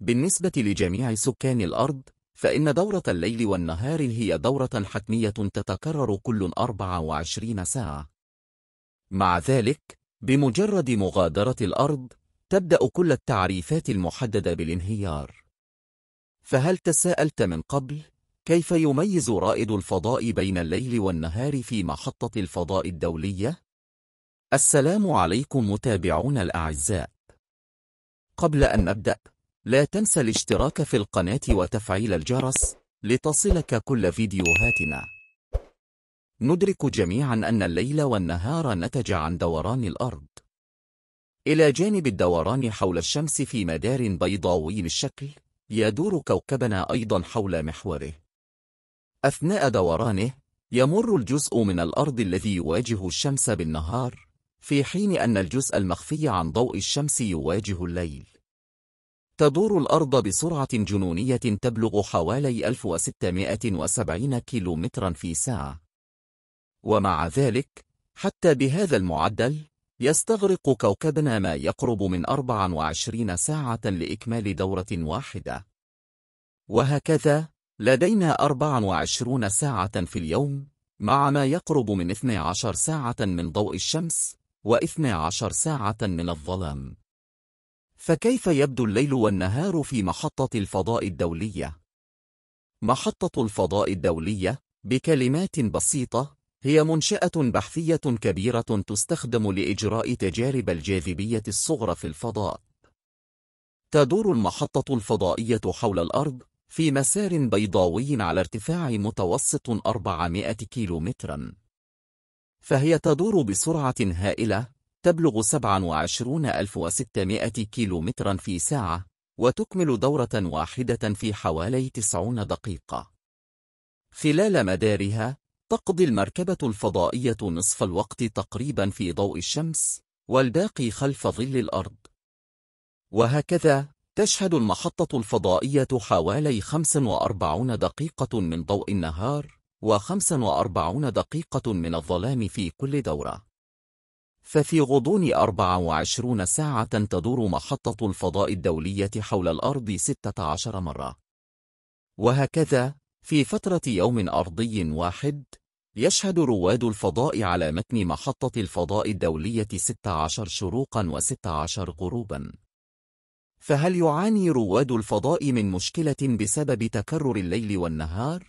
بالنسبة لجميع سكان الأرض فإن دورة الليل والنهار هي دورة حتمية تتكرر كل 24 ساعة مع ذلك بمجرد مغادرة الأرض تبدأ كل التعريفات المحددة بالانهيار فهل تساءلت من قبل كيف يميز رائد الفضاء بين الليل والنهار في محطة الفضاء الدولية؟ السلام عليكم متابعون الأعزاء قبل أن نبدأ لا تنسى الاشتراك في القناة وتفعيل الجرس لتصلك كل فيديوهاتنا ندرك جميعا أن الليل والنهار نتج عن دوران الأرض إلى جانب الدوران حول الشمس في مدار بيضاوي الشكل يدور كوكبنا أيضا حول محوره أثناء دورانه يمر الجزء من الأرض الذي يواجه الشمس بالنهار في حين أن الجزء المخفي عن ضوء الشمس يواجه الليل تدور الأرض بسرعة جنونية تبلغ حوالي 1670 كيلومترا في ساعة ومع ذلك حتى بهذا المعدل يستغرق كوكبنا ما يقرب من 24 ساعة لإكمال دورة واحدة وهكذا لدينا 24 ساعة في اليوم مع ما يقرب من 12 ساعة من ضوء الشمس و12 ساعة من الظلام فكيف يبدو الليل والنهار في محطة الفضاء الدولية؟ محطة الفضاء الدولية، بكلمات بسيطة، هي منشأة بحثية كبيرة تستخدم لإجراء تجارب الجاذبية الصغرى في الفضاء. تدور المحطة الفضائية حول الأرض في مسار بيضاوي على ارتفاع متوسط 400 كيلومتراً. فهي تدور بسرعة هائلة تبلغ 27600 كيلومترا في ساعة وتكمل دورة واحدة في حوالي 90 دقيقة خلال مدارها تقضي المركبة الفضائية نصف الوقت تقريبا في ضوء الشمس والباقي خلف ظل الأرض وهكذا تشهد المحطة الفضائية حوالي 45 دقيقة من ضوء النهار و45 دقيقة من الظلام في كل دورة ففي غضون 24 ساعة تدور محطة الفضاء الدولية حول الأرض 16 مرة. وهكذا، في فترة يوم أرضي واحد، يشهد رواد الفضاء على متن محطة الفضاء الدولية 16 شروقا و16 غروبا. فهل يعاني رواد الفضاء من مشكلة بسبب تكرر الليل والنهار؟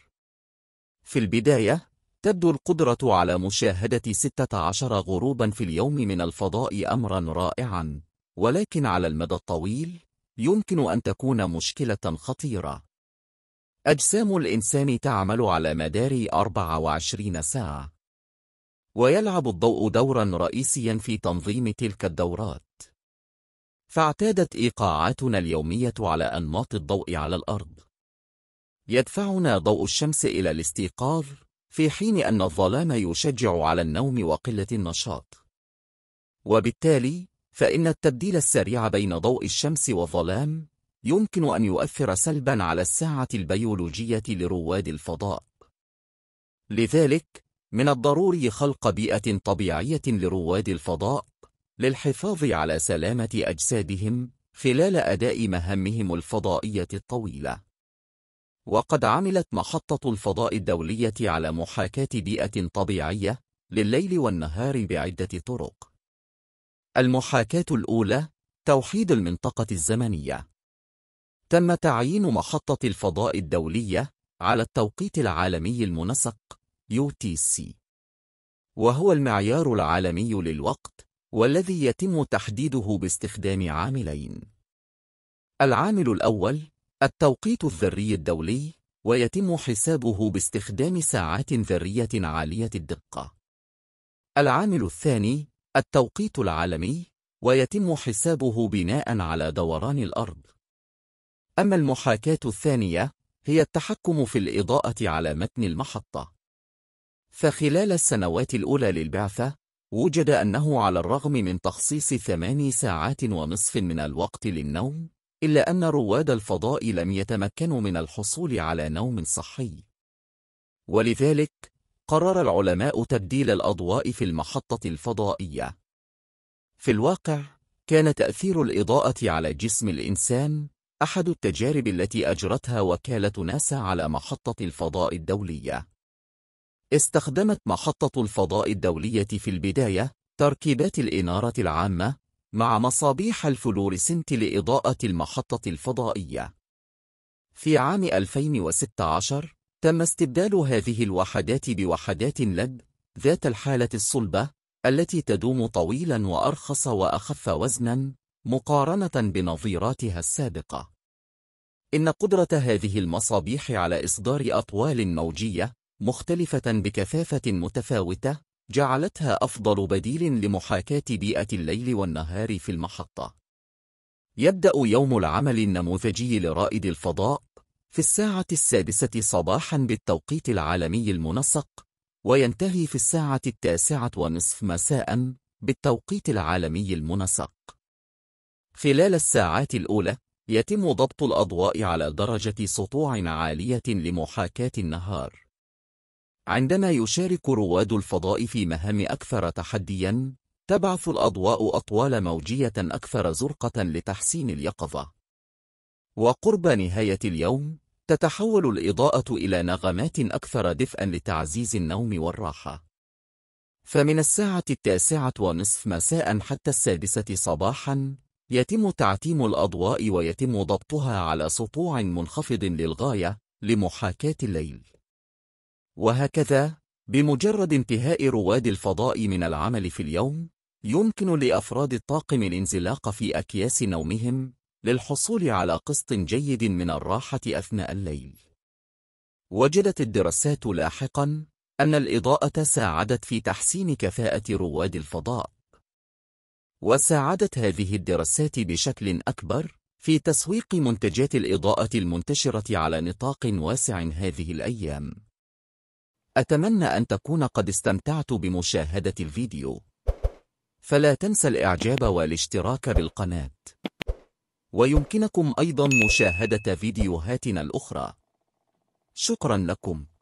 في البداية، تبدو القدرة على مشاهدة 16 غروبا في اليوم من الفضاء أمرا رائعا ولكن على المدى الطويل يمكن أن تكون مشكلة خطيرة أجسام الإنسان تعمل على مدار 24 ساعة ويلعب الضوء دورا رئيسيا في تنظيم تلك الدورات فاعتادت إيقاعاتنا اليومية على أنماط الضوء على الأرض يدفعنا ضوء الشمس إلى الاستيقاظ في حين أن الظلام يشجع على النوم وقلة النشاط وبالتالي فإن التبديل السريع بين ضوء الشمس والظلام يمكن أن يؤثر سلبا على الساعة البيولوجية لرواد الفضاء لذلك من الضروري خلق بيئة طبيعية لرواد الفضاء للحفاظ على سلامة أجسادهم خلال أداء مهامهم الفضائية الطويلة وقد عملت محطة الفضاء الدولية على محاكاة بيئة طبيعية لليل والنهار بعدة طرق المحاكاة الأولى توحيد المنطقة الزمنية تم تعيين محطة الفضاء الدولية على التوقيت العالمي المنسق UTC وهو المعيار العالمي للوقت والذي يتم تحديده باستخدام عاملين العامل الأول التوقيت الذري الدولي ويتم حسابه باستخدام ساعات ذرية عالية الدقة. العامل الثاني التوقيت العالمي ويتم حسابه بناء على دوران الأرض. أما المحاكاة الثانية هي التحكم في الإضاءة على متن المحطة. فخلال السنوات الأولى للبعثة وجد أنه على الرغم من تخصيص ثماني ساعات ونصف من الوقت للنوم إلا أن رواد الفضاء لم يتمكنوا من الحصول على نوم صحي ولذلك قرر العلماء تبديل الأضواء في المحطة الفضائية في الواقع كان تأثير الإضاءة على جسم الإنسان أحد التجارب التي أجرتها وكالة ناسا على محطة الفضاء الدولية استخدمت محطة الفضاء الدولية في البداية تركيبات الإنارة العامة مع مصابيح الفلوريسنت لإضاءة المحطة الفضائية. في عام 2016 تم استبدال هذه الوحدات بوحدات لد ذات الحالة الصلبة التي تدوم طويلا وأرخص وأخف وزنا مقارنة بنظيراتها السابقة. إن قدرة هذه المصابيح على إصدار أطوال موجية مختلفة بكثافة متفاوتة جعلتها أفضل بديل لمحاكاة بيئة الليل والنهار في المحطة. يبدأ يوم العمل النموذجي لرائد الفضاء في الساعة السادسة صباحا بالتوقيت العالمي المنسق وينتهي في الساعة التاسعة ونصف مساء بالتوقيت العالمي المنسق. خلال الساعات الأولى يتم ضبط الأضواء على درجة سطوع عالية لمحاكاة النهار. عندما يشارك رواد الفضاء في مهام أكثر تحدياً، تبعث الأضواء أطوال موجية أكثر زرقة لتحسين اليقظة. وقرب نهاية اليوم، تتحول الإضاءة إلى نغمات أكثر دفئا لتعزيز النوم والراحة. فمن الساعة التاسعة ونصف مساء حتى السادسة صباحا، يتم تعتيم الأضواء ويتم ضبطها على سطوع منخفض للغاية لمحاكاة الليل. وهكذا بمجرد انتهاء رواد الفضاء من العمل في اليوم يمكن لأفراد الطاقم الانزلاق في أكياس نومهم للحصول على قسط جيد من الراحة أثناء الليل وجدت الدراسات لاحقاً أن الإضاءة ساعدت في تحسين كفاءة رواد الفضاء وساعدت هذه الدراسات بشكل أكبر في تسويق منتجات الإضاءة المنتشرة على نطاق واسع هذه الأيام أتمنى أن تكون قد استمتعت بمشاهدة الفيديو فلا تنسى الإعجاب والاشتراك بالقناة ويمكنكم أيضا مشاهدة فيديوهاتنا الأخرى شكرا لكم